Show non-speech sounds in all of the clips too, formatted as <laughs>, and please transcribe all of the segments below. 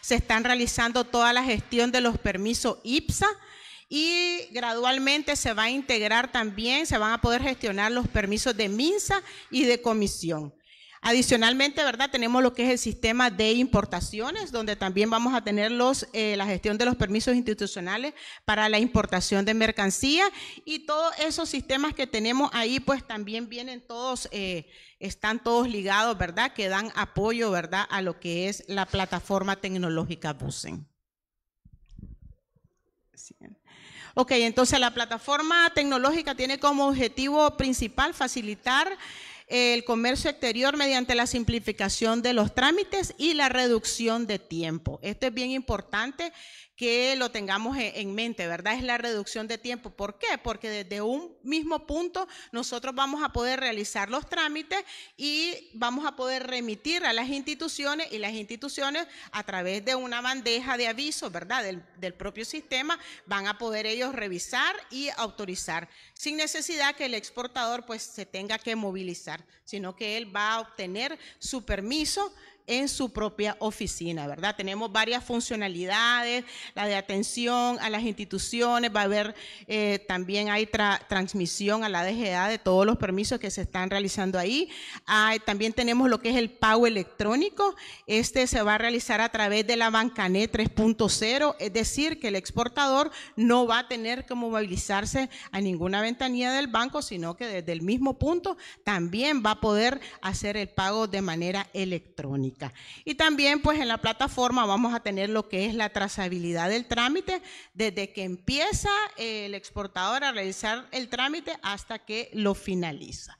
se están realizando toda la gestión de los permisos IPSA y gradualmente se va a integrar también, se van a poder gestionar los permisos de MINSA y de comisión. Adicionalmente, ¿verdad? Tenemos lo que es el sistema de importaciones, donde también vamos a tener eh, la gestión de los permisos institucionales para la importación de mercancía y todos esos sistemas que tenemos ahí, pues también vienen todos, eh, están todos ligados, ¿verdad? Que dan apoyo, ¿verdad? A lo que es la plataforma tecnológica Busen. Ok, entonces la plataforma tecnológica tiene como objetivo principal facilitar el comercio exterior mediante la simplificación de los trámites y la reducción de tiempo. Esto es bien importante que lo tengamos e-, en mente, ¿verdad? Es la reducción de tiempo. ¿Por qué? Porque desde un mismo punto nosotros vamos a poder realizar los trámites y vamos a poder remitir a las instituciones y las instituciones a través de una bandeja de aviso, ¿verdad? Del, propio sistema van a poder ellos revisar y autorizar, sin necesidad que el exportador pues se tenga que movilizar, sino que él va a obtener su permiso en su propia oficina, ¿verdad? Tenemos varias funcionalidades, la de atención a las instituciones, va a haber, eh, también hay transmisión a la DGA de todos los permisos que se están realizando ahí. también tenemos lo que es el pago electrónico, este se va a realizar a través de la Bancanet 3.0, es decir, que el exportador no va a tener que movilizarse a ninguna ventanilla del banco, sino que desde el mismo punto también va a poder hacer el pago de manera electrónica. Y también pues en la plataforma vamos a tener lo que es la trazabilidad del trámite, desde que empieza el exportador a realizar el trámite hasta que lo finaliza.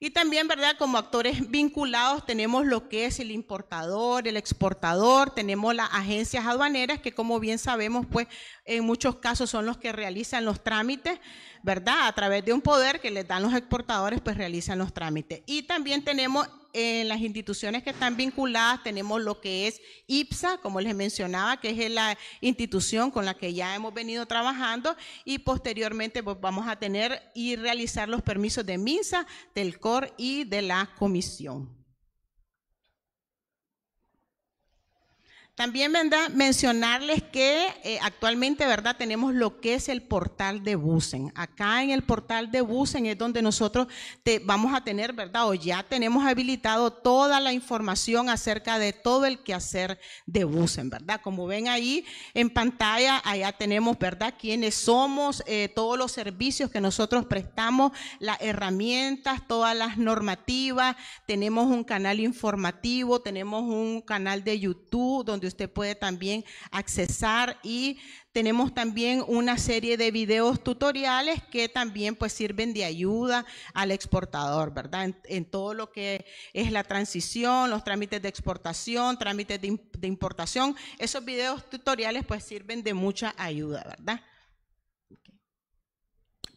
Y también, ¿verdad? Como actores vinculados tenemos lo que es el importador, el exportador, tenemos las agencias aduaneras que como bien sabemos, pues en muchos casos son los que realizan los trámites ¿verdad? A través de un poder que les dan los exportadores, pues realizan los trámites. Y también tenemos en eh, las instituciones que están vinculadas, tenemos lo que es IPSA, como les mencionaba, que es la institución con la que ya hemos venido trabajando y posteriormente pues, vamos a tener y realizar los permisos de MINSA, del COR y de la comisión. También, Mencionarles que eh, actualmente, ¿verdad? Tenemos lo que es el portal de Busen. Acá en el portal de Busen es donde nosotros te, vamos a tener, ¿verdad? O ya tenemos habilitado toda la información acerca de todo el quehacer de Busen, ¿verdad? Como ven ahí en pantalla, allá tenemos, ¿verdad? Quiénes somos, eh, todos los servicios que nosotros prestamos, las herramientas, todas las normativas. Tenemos un canal informativo, tenemos un canal de YouTube donde donde usted puede también accesar y tenemos también una serie de videos tutoriales que también pues sirven de ayuda al exportador, ¿verdad? En, todo lo que es la transición, los trámites de exportación, trámites de, de importación, esos videos tutoriales pues sirven de mucha ayuda, ¿verdad?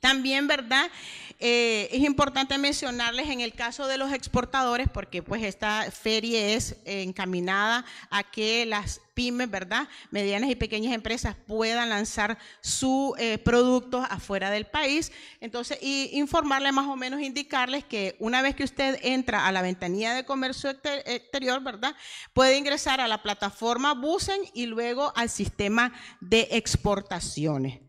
También, ¿verdad? Eh, es importante mencionarles en el caso de los exportadores, porque pues esta feria es encaminada a que las pymes, ¿verdad? Medianas y pequeñas empresas puedan lanzar sus eh, productos afuera del país. Entonces, y informarles más o menos, indicarles que una vez que usted entra a la ventanilla de comercio exterior, ¿verdad? Puede ingresar a la plataforma Busen y luego al sistema de exportaciones.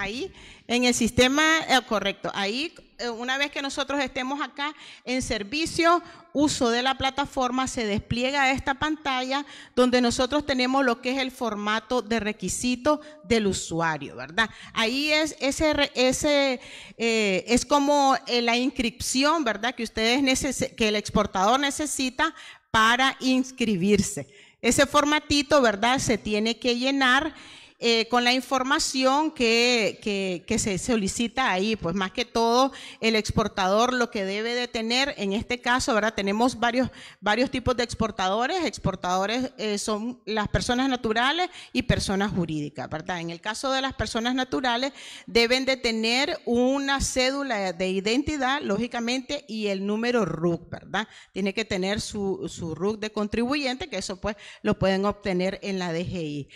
Ahí, en el sistema eh, correcto, ahí eh, una vez que nosotros estemos acá en servicio, uso de la plataforma, se despliega esta pantalla donde nosotros tenemos lo que es el formato de requisito del usuario, ¿verdad? Ahí es ese, ese eh, es como la inscripción, ¿verdad? Que ustedes que el exportador necesita para inscribirse. Ese formatito, ¿verdad? Se tiene que llenar eh, con la información que, se solicita ahí, pues más que todo el exportador lo que debe de tener, en este caso, ¿verdad? Tenemos varios, varios tipos de exportadores, exportadores eh, son las personas naturales y personas jurídicas, ¿verdad? En el caso de las personas naturales deben de tener una cédula de identidad, lógicamente, y el número RUC, ¿verdad? Tiene que tener su, su RUC de contribuyente, que eso pues lo pueden obtener en la DGI.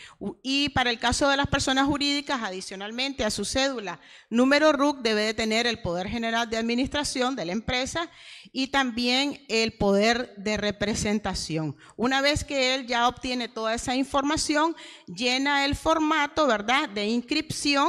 Y para el caso de las personas jurídicas, adicionalmente a su cédula, número RUC debe de tener el poder general de administración de la empresa y también el poder de representación. Una vez que él ya obtiene toda esa información, llena el formato, ¿verdad?, de inscripción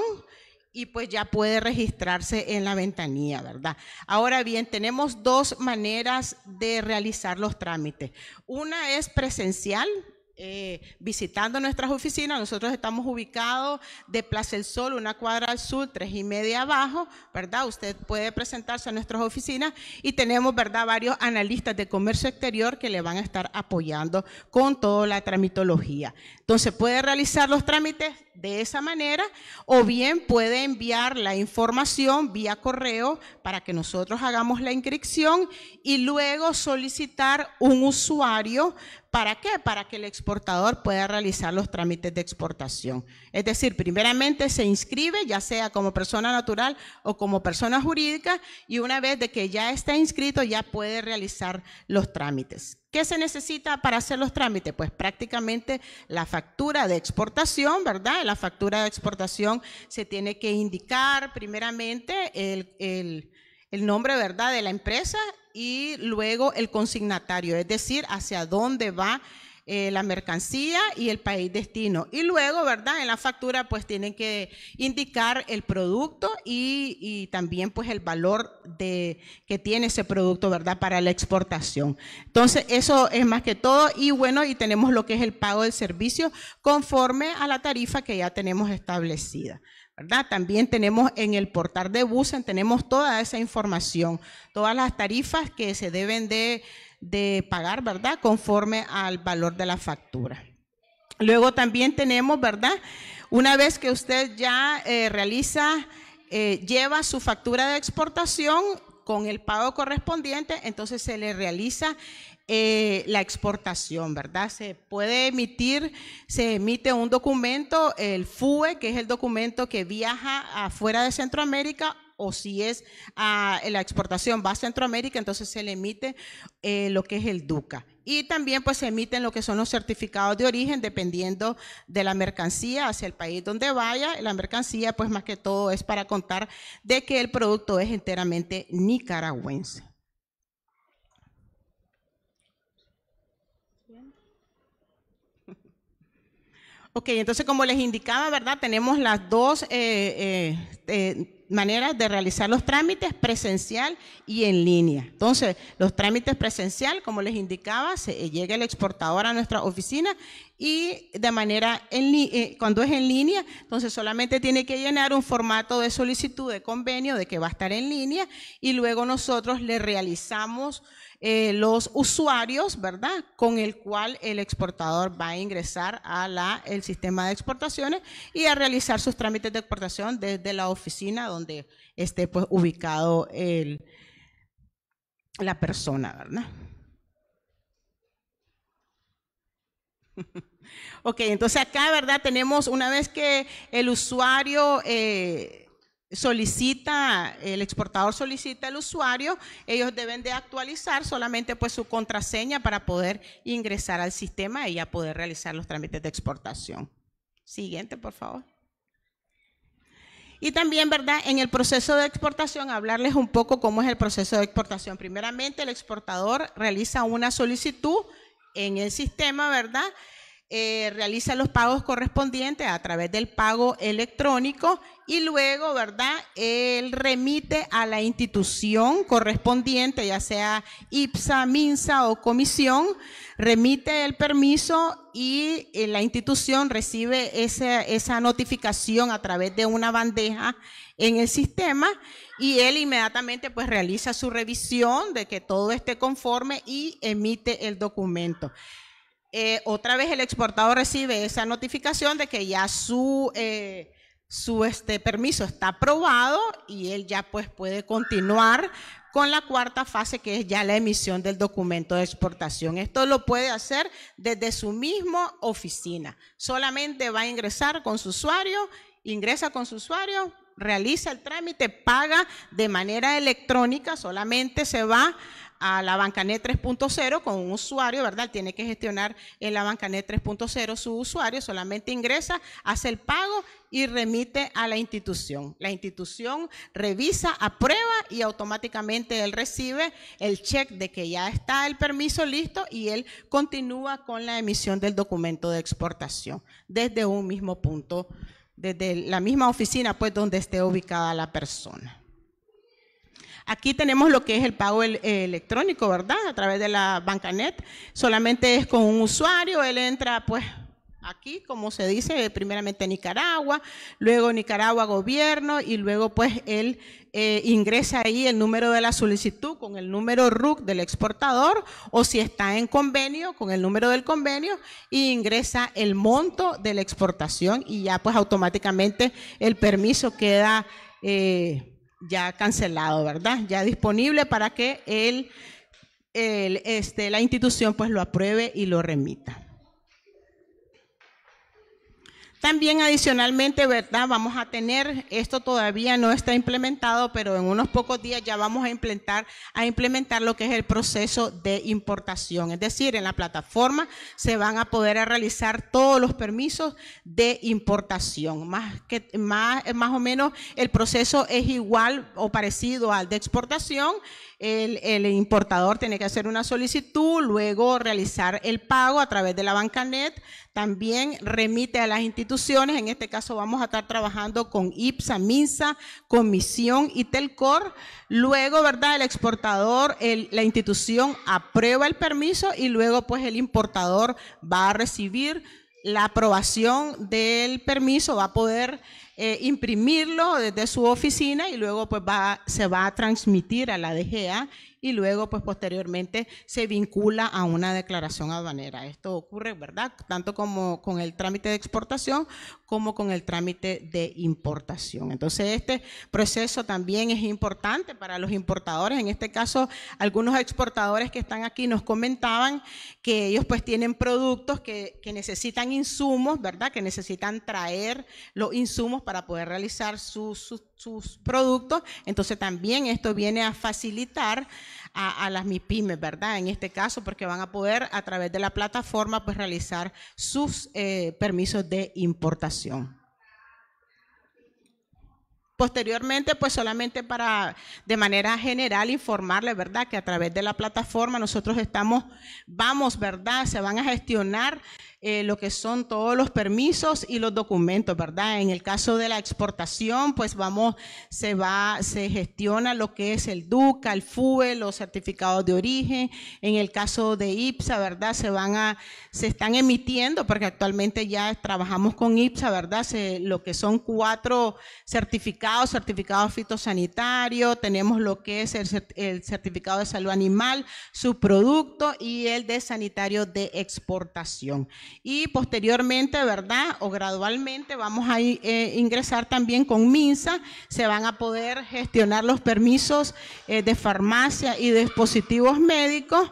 y pues ya puede registrarse en la ventanilla, ¿verdad? Ahora bien, tenemos dos maneras de realizar los trámites. Una es presencial, eh, visitando nuestras oficinas. Nosotros estamos ubicados de Plaza El Sol, una cuadra al sur, tres y media abajo, ¿verdad? Usted puede presentarse a nuestras oficinas y tenemos, ¿verdad?, varios analistas de comercio exterior que le van a estar apoyando con toda la tramitología. Entonces, puede realizar los trámites de esa manera o bien puede enviar la información vía correo para que nosotros hagamos la inscripción y luego solicitar un usuario ¿Para qué? Para que el exportador pueda realizar los trámites de exportación. Es decir, primeramente se inscribe, ya sea como persona natural o como persona jurídica, y una vez de que ya está inscrito, ya puede realizar los trámites. ¿Qué se necesita para hacer los trámites? Pues prácticamente la factura de exportación, ¿verdad? la factura de exportación se tiene que indicar primeramente el, el nombre, ¿verdad?, de la empresa y luego el consignatario, es decir, hacia dónde va eh, la mercancía y el país destino. Y luego, ¿verdad? En la factura pues tienen que indicar el producto y, y también pues el valor de, que tiene ese producto, ¿verdad? Para la exportación. Entonces, eso es más que todo. Y bueno, y tenemos lo que es el pago del servicio conforme a la tarifa que ya tenemos establecida. ¿verdad? También tenemos en el portal de Busen, tenemos toda esa información, todas las tarifas que se deben de, pagar, ¿verdad? Conforme al valor de la factura. Luego también tenemos, ¿verdad? Una vez que usted ya eh, realiza, eh, lleva su factura de exportación con el pago correspondiente, entonces se le realiza eh, la exportación, ¿verdad? Se puede emitir, se emite un documento, el FUE, que es el documento que viaja afuera de Centroamérica, o si es la exportación va a Centroamérica, entonces se le emite eh, lo que es el DUCA. Y también pues se emiten lo que son los certificados de origen dependiendo de la mercancía hacia el país donde vaya. La mercancía pues más que todo es para contar de que el producto es enteramente nicaragüense. Ok, entonces como les indicaba, ¿verdad? Tenemos las dos eh, eh, eh, maneras de realizar los trámites, presencial y en línea. Entonces, los trámites presencial, como les indicaba, se, llega el exportador a nuestra oficina y de manera eh, cuando es en línea, entonces solamente tiene que llenar un formato de solicitud de convenio de que va a estar en línea y luego nosotros le realizamos eh, los usuarios, ¿verdad? Con el cual el exportador va a ingresar a el sistema de exportaciones y a realizar sus trámites de exportación desde la oficina donde esté pues ubicado la persona, ¿verdad? ok, entonces acá, ¿verdad? Tenemos, una vez que el usuario eh, solicita, el exportador solicita al usuario, ellos deben de actualizar solamente pues su contraseña para poder ingresar al sistema y ya poder realizar los trámites de exportación. Siguiente, por favor. Y también, ¿verdad? En el proceso de exportación, hablarles un poco cómo es el proceso de exportación. Primeramente, el exportador realiza una solicitud en el sistema, ¿verdad? Eh, realiza los pagos correspondientes a través del pago electrónico y luego, ¿verdad? Él remite a la institución correspondiente, ya sea IPSA, MINSA o comisión, remite el permiso y eh, la institución recibe esa notificación a través de una bandeja en el sistema y él inmediatamente pues realiza su revisión de que todo esté conforme y emite el documento. Eh, otra vez el exportador recibe esa notificación de que ya su, eh, su este, permiso está aprobado y él ya pues puede continuar con la cuarta fase que es ya la emisión del documento de exportación. Esto lo puede hacer desde su misma oficina. Solamente va a ingresar con su usuario, ingresa con su usuario, realiza el trámite, paga de manera electrónica, solamente se va a la Bancanet 3.0 con un usuario, ¿verdad? Tiene que gestionar en la Bancanet 3.0 su usuario, solamente ingresa, hace el pago y remite a la institución. La institución revisa, aprueba y automáticamente él recibe el cheque de que ya está el permiso listo y él continúa con la emisión del documento de exportación desde un mismo punto desde la misma oficina, pues donde esté ubicada la persona. Aquí tenemos lo que es el pago eh, electrónico, ¿verdad? A través de la banca NET. Solamente es con un usuario, él entra pues aquí, como se dice, primeramente Nicaragua, luego Nicaragua gobierno y luego pues él eh, ingresa ahí el número de la solicitud con el número RUC del exportador o si está en convenio con el número del convenio e ingresa el monto de la exportación y ya pues automáticamente el permiso queda eh, ya cancelado, ¿verdad? Ya disponible para que él, este, la institución pues lo apruebe y lo remita. También adicionalmente, ¿verdad? Vamos a tener, esto todavía no está implementado, pero en unos pocos días ya vamos a implementar, a implementar lo que es el proceso de importación. Es decir, en la plataforma se van a poder realizar todos los permisos de importación. Más, que, más, más o menos el proceso es igual o parecido al de exportación el, importador tiene que hacer una solicitud, luego realizar el pago a través de la banca NET, también remite a las instituciones, en este caso vamos a estar trabajando con IPSA, MINSA, Comisión y Telcor, luego, ¿verdad? El exportador, la institución aprueba el permiso y luego pues el importador va a recibir la aprobación del permiso, va a poder eh, imprimirlo desde su oficina y luego pues va, se va a transmitir a la DGA y luego, pues posteriormente, se vincula a una declaración aduanera. Esto ocurre, ¿verdad? Tanto como con el trámite de exportación como con el trámite de importación. Entonces, este proceso también es importante para los importadores. En este caso, algunos exportadores que están aquí nos comentaban que ellos pues tienen productos que, necesitan insumos, ¿verdad? Que necesitan traer los insumos para poder realizar sus su sus productos, entonces también esto viene a facilitar a, las MIPIMES, ¿verdad? En este caso, porque van a poder a través de la plataforma pues realizar sus eh, permisos de importación. Posteriormente, pues solamente para de manera general informarle, ¿verdad? Que a través de la plataforma nosotros estamos, vamos, ¿verdad? Se van a gestionar eh, lo que son todos los permisos y los documentos, ¿verdad? En el caso de la exportación, pues vamos, se va, se gestiona lo que es el DUCA, el FUE, los certificados de origen. En el caso de IPSA, ¿verdad? Se van a, se están emitiendo, porque actualmente ya trabajamos con IPSA, ¿verdad? Se, lo que son cuatro certificados, certificado fitosanitario, tenemos lo que es el certificado de salud animal, su producto y el de sanitario de exportación. Y posteriormente, ¿verdad? O gradualmente vamos a eh, ingresar también con MINSA, se van a poder gestionar los permisos eh, de farmacia y dispositivos médicos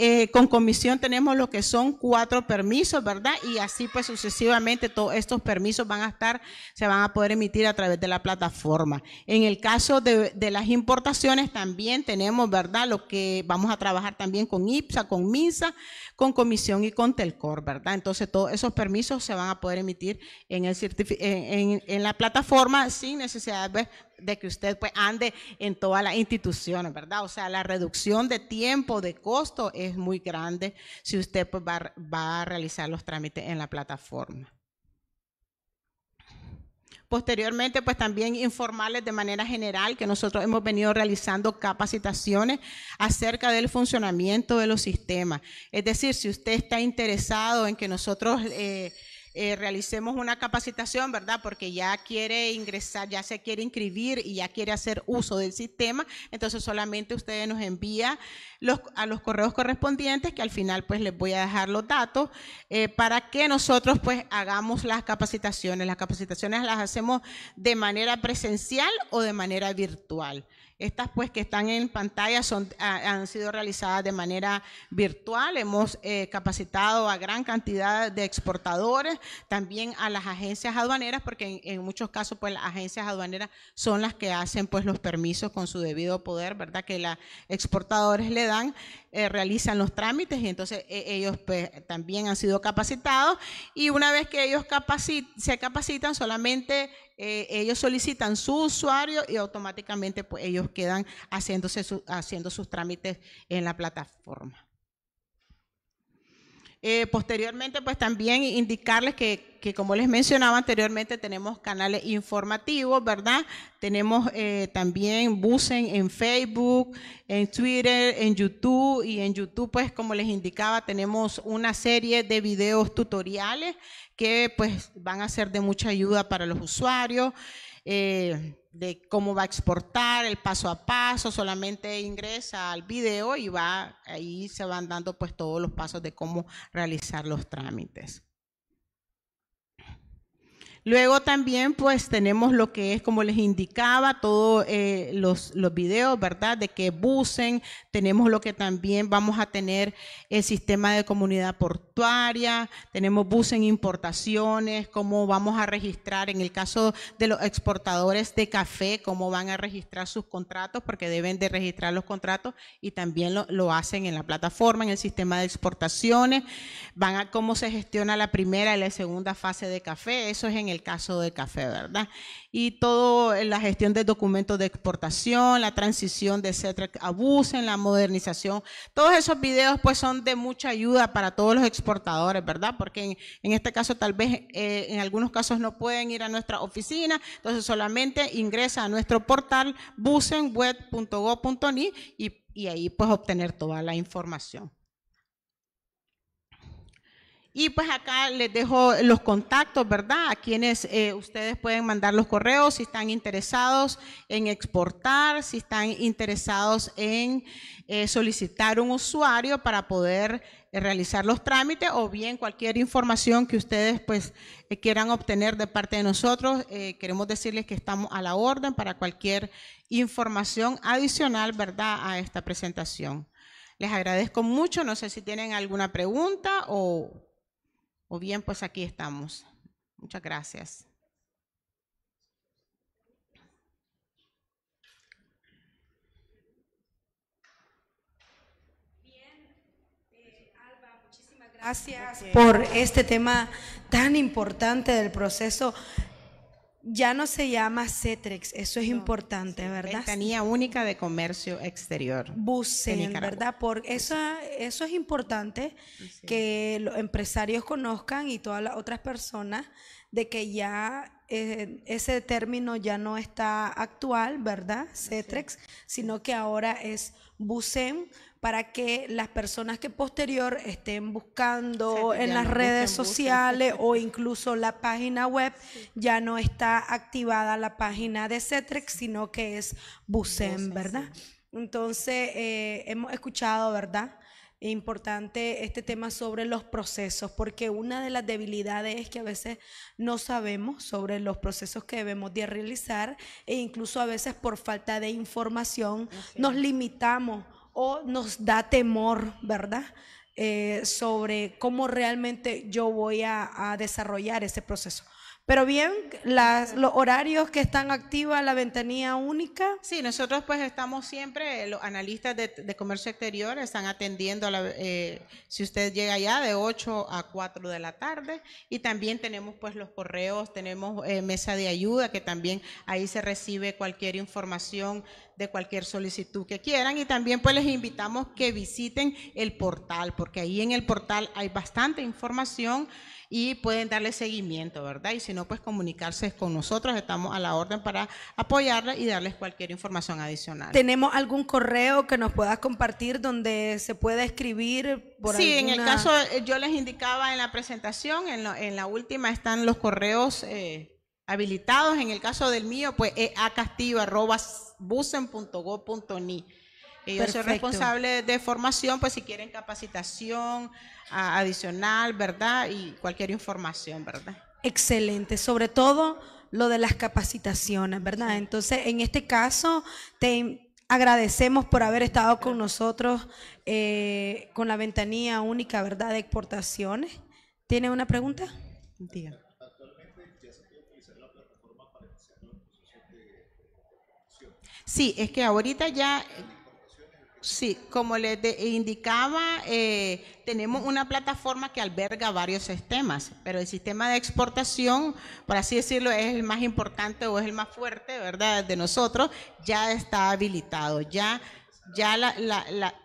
eh, con comisión tenemos lo que son cuatro permisos, ¿verdad? Y así pues sucesivamente todos estos permisos van a estar, se van a poder emitir a través de la plataforma. En el caso de, las importaciones también tenemos, ¿verdad? Lo que vamos a trabajar también con IPSA, con MINSA, con comisión y con Telcor, ¿verdad? Entonces todos esos permisos se van a poder emitir en, el en la plataforma sin necesidad de, pues, de que usted pues ande en todas las instituciones, ¿verdad? O sea, la reducción de tiempo, de costo es muy grande si usted pues, va, a realizar los trámites en la plataforma. Posteriormente, pues también informarles de manera general que nosotros hemos venido realizando capacitaciones acerca del funcionamiento de los sistemas. Es decir, si usted está interesado en que nosotros... Eh, eh, realicemos una capacitación, ¿verdad? Porque ya quiere ingresar, ya se quiere inscribir y ya quiere hacer uso del sistema, entonces solamente ustedes nos envían los, a los correos correspondientes, que al final pues les voy a dejar los datos, eh, para que nosotros pues hagamos las capacitaciones. Las capacitaciones las hacemos de manera presencial o de manera virtual. Estas pues que están en pantalla son, han sido realizadas de manera virtual. Hemos eh, capacitado a gran cantidad de exportadores, también a las agencias aduaneras, porque en, muchos casos pues las agencias aduaneras son las que hacen pues los permisos con su debido poder, ¿verdad? Que los exportadores le dan, eh, realizan los trámites y entonces eh, ellos pues, también han sido capacitados y una vez que ellos se capacitan solamente eh, ellos solicitan su usuario y automáticamente pues, ellos quedan haciéndose haciendo sus trámites en la plataforma. Eh, posteriormente, pues también indicarles que, como les mencionaba anteriormente, tenemos canales informativos, ¿verdad? Tenemos eh, también Busen en Facebook, en Twitter, en YouTube y en YouTube, pues como les indicaba, tenemos una serie de videos tutoriales que pues van a ser de mucha ayuda para los usuarios. Eh, de cómo va a exportar, el paso a paso, solamente ingresa al video y va, ahí se van dando pues todos los pasos de cómo realizar los trámites. Luego también pues tenemos lo que es, como les indicaba, todos eh, los, los, videos, ¿verdad? De que busen, tenemos lo que también vamos a tener el sistema de comunidad portuaria, tenemos busen importaciones, cómo vamos a registrar en el caso de los exportadores de café, cómo van a registrar sus contratos, porque deben de registrar los contratos y también lo, lo hacen en la plataforma, en el sistema de exportaciones, van a cómo se gestiona la primera y la segunda fase de café, eso es en el caso de café, ¿verdad? Y toda eh, la gestión de documentos de exportación, la transición de CETREC a busen la modernización, todos esos videos pues son de mucha ayuda para todos los exportadores, ¿verdad? Porque en, este caso tal vez eh, en algunos casos no pueden ir a nuestra oficina, entonces solamente ingresa a nuestro portal punto y, y ahí pues obtener toda la información. Y pues acá les dejo los contactos, ¿verdad? A quienes eh, ustedes pueden mandar los correos si están interesados en exportar, si están interesados en eh, solicitar un usuario para poder eh, realizar los trámites o bien cualquier información que ustedes pues quieran obtener de parte de nosotros. queremos decirles que estamos a la orden para cualquier información adicional, ¿verdad? A esta presentación. Les agradezco mucho. No sé si tienen alguna pregunta o o bien, pues aquí estamos. Muchas eh, gracias. Gracias por este tema tan importante del proceso ya no se llama CETREX, eso es importante, ¿verdad? tenía Única de Comercio Exterior. Busen, ¿verdad? Por, eso, eso es importante que los empresarios conozcan y todas las otras personas de que ya eh, ese término ya no está actual, ¿verdad? CETREX, sino que ahora es BUSEM para que las personas que posterior estén buscando en las redes sociales o <laughs> incluso la página web, ya no está activada la página de CETREX, sino que es BUSEM, ¿verdad? Entonces, eh, hemos escuchado, ¿verdad? importante este tema sobre los procesos, porque una de las debilidades es que a veces no sabemos sobre los procesos que debemos de realizar e incluso a veces por falta de información nos limitamos o nos da temor, ¿verdad? Eh, sobre cómo realmente yo voy a desarrollar ese proceso. Pero bien, las, los horarios que están activas, la ventanilla única. Sí, nosotros pues estamos siempre, los analistas de, comercio exterior están atendiendo, a eh, si usted llega allá, de 8 a 4 de la tarde. Y también tenemos pues los correos, tenemos eh, mesa de ayuda, que también ahí se recibe cualquier información de cualquier solicitud que quieran y también pues les invitamos que visiten el portal porque ahí en el portal hay bastante información y pueden darle seguimiento, ¿verdad? Y si no, pues comunicarse con nosotros, estamos a la orden para apoyarles y darles cualquier información adicional. ¿Tenemos algún correo que nos puedas compartir donde se pueda escribir? Por sí, en el caso, eh, yo les indicaba en la presentación, en, en la última están los correos. Eh, habilitados. En el caso del mío, pues es ni. Yo soy responsable de formación, pues si quieren capacitación adicional, ¿verdad? Y cualquier información, ¿verdad? Excelente, sobre todo lo de las capacitaciones, ¿verdad? Entonces, en este caso, te agradecemos por haber estado con nosotros eh, con la ventanilla única, ¿verdad?, de exportaciones. ¿Tiene una pregunta? Dígame. Sí, es que ahorita ya, sí, como les indicaba, eh, tenemos una plataforma que alberga varios sistemas, pero el sistema de exportación, por así decirlo, es el más importante o es el más fuerte, ¿verdad? De nosotros, ya está habilitado, ya ya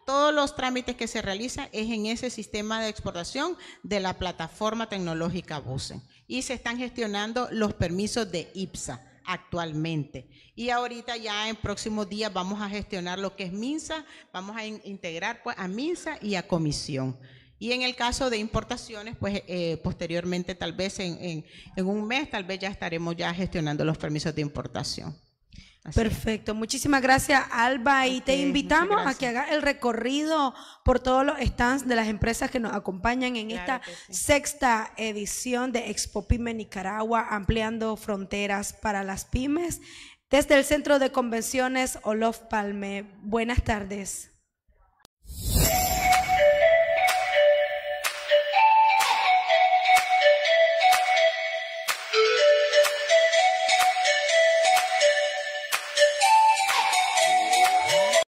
todos los trámites que se realizan es en ese sistema de exportación de la plataforma tecnológica BUSEN y se están gestionando los permisos de IPSA actualmente. Y ahorita ya en próximos días vamos a gestionar lo que es MINSA, vamos a integrar pues, a MINSA y a comisión. Y en el caso de importaciones, pues eh, posteriormente, tal vez en, un mes, tal vez ya estaremos ya gestionando los permisos de importación. Perfecto, muchísimas gracias Alba y te invitamos a que haga el recorrido por todos los stands de las empresas que nos acompañan en esta sexta edición de Expo Pyme Nicaragua, ampliando fronteras para las pymes. Desde el Centro de Convenciones Olof Palme, buenas tardes.